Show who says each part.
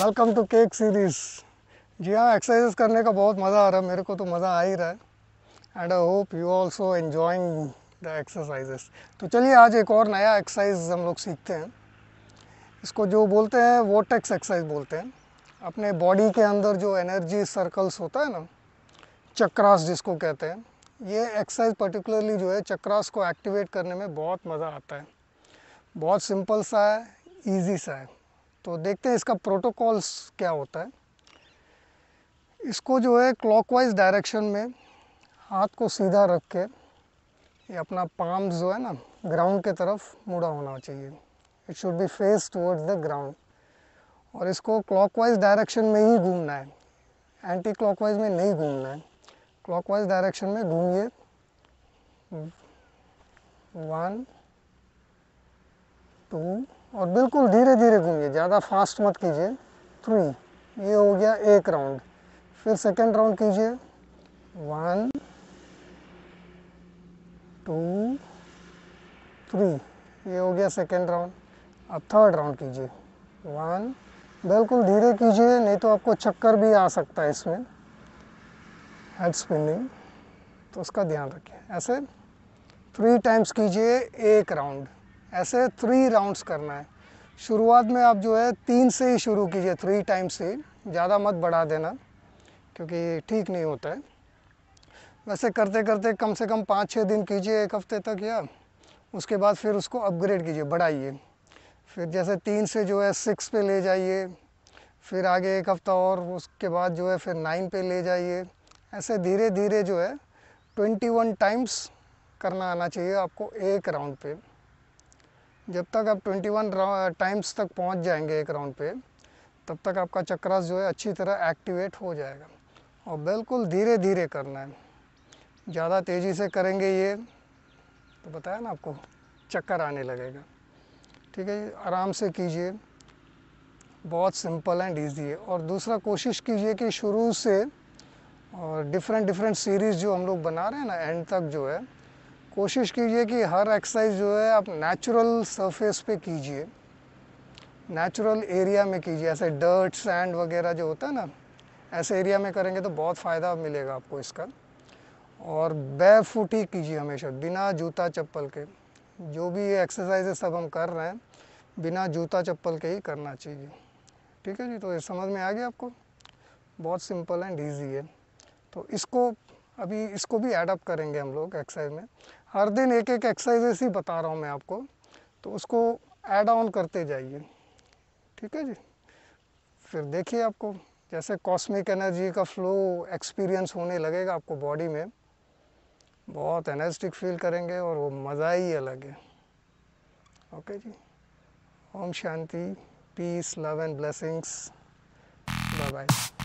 Speaker 1: welcome to cake series जी हाँ exercise करने का बहुत मज़ा आ रहा है मेरे को तो मज़ा आ ही रहा है and I hope you also enjoying the exercises तो चलिए आज एक और नया एक्सरसाइज हम लोग सीखते हैं इसको जो बोलते हैं वो टेक्स एक्सरसाइज बोलते हैं अपने बॉडी के अंदर जो एनर्जी सर्कल्स होता है ना चक्रास जिसको कहते हैं ये एक्सरसाइज पर्टिकुलरली जो है चक्रास को एक्टिवेट करने में बहुत मज़ा आता है बहुत सिंपल सा है ईजी सा है तो देखते हैं इसका प्रोटोकॉल्स क्या होता है इसको जो है क्लॉकवाइज डायरेक्शन में हाथ को सीधा रख के ये अपना पाम जो है ना ग्राउंड के तरफ मुड़ा होना चाहिए it should be face towards the ground और इसको क्लॉकवाइज डायरेक्शन में ही घूमना है एंटी क्लॉकवाइज में नहीं घूमना है क्लॉकवाइज डायरेक्शन में घूमिए वन टू और बिल्कुल धीरे धीरे घूमिए ज़्यादा फास्ट मत कीजिए थ्री ये हो गया एक राउंड फिर सेकेंड राउंड कीजिए वन टू थ्री ये हो गया सेकेंड राउंड अब थर्ड राउंड कीजिए वन बिल्कुल धीरे कीजिए नहीं तो आपको चक्कर भी आ सकता है इसमें हेड स्पिनिंग तो उसका ध्यान रखिए ऐसे थ्री टाइम्स कीजिए एक राउंड ऐसे थ्री राउंड्स करना है शुरुआत में आप जो है तीन से ही शुरू कीजिए थ्री टाइम्स से ज़्यादा मत बढ़ा देना क्योंकि ठीक नहीं होता है वैसे करते करते कम से कम पाँच छः दिन कीजिए एक हफ्ते तक या उसके बाद फिर उसको अपग्रेड कीजिए बढ़ाइए फिर जैसे तीन से जो है सिक्स पे ले जाइए फिर आगे एक हफ्ता और उसके बाद जो है फिर नाइन पे ले जाइए ऐसे धीरे धीरे जो है ट्वेंटी वन टाइम्स करना आना चाहिए आपको एक राउंड पे जब तक आप 21 टाइम्स तक पहुंच जाएंगे एक राउंड पे तब तक आपका चक्रास जो है अच्छी तरह एक्टिवेट हो जाएगा और बिल्कुल धीरे धीरे करना है ज़्यादा तेज़ी से करेंगे ये तो बताया ना आपको चक्कर आने लगेगा ठीक है आराम से कीजिए बहुत सिंपल एंड ईजी है और दूसरा कोशिश कीजिए कि शुरू से और डिफरेंट डिफरेंट सीरीज़ जो हम लोग बना रहे हैं ना एंड तक जो है कोशिश कीजिए कि हर एक्सरसाइज जो है आप नेचुरल सरफेस पे कीजिए नेचुरल एरिया में कीजिए ऐसे डर्ट सैंड वगैरह जो होता है ना ऐसे एरिया में करेंगे तो बहुत फ़ायदा मिलेगा आपको इसका और बैर फुट ही कीजिए हमेशा बिना जूता चप्पल के जो भी ये एक्सरसाइजेज सब हम कर रहे हैं बिना जूता चप्पल के ही करना चाहिए ठीक है जी तो ये समझ में आ गया आपको बहुत सिंपल एंड ईजी है तो इसको अभी इसको भी एडअप करेंगे हम लोग एक्सरसाइज में हर दिन एक एक एक्सरसाइजेस ही बता रहा हूँ मैं आपको तो उसको एड ऑन करते जाइए ठीक है जी फिर देखिए आपको जैसे कॉस्मिक एनर्जी का फ्लो एक्सपीरियंस होने लगेगा आपको बॉडी में बहुत एनर्जेटिक फील करेंगे और वो मज़ा ही अलग है ओके जी ओम शांति peace love and blessings bye bye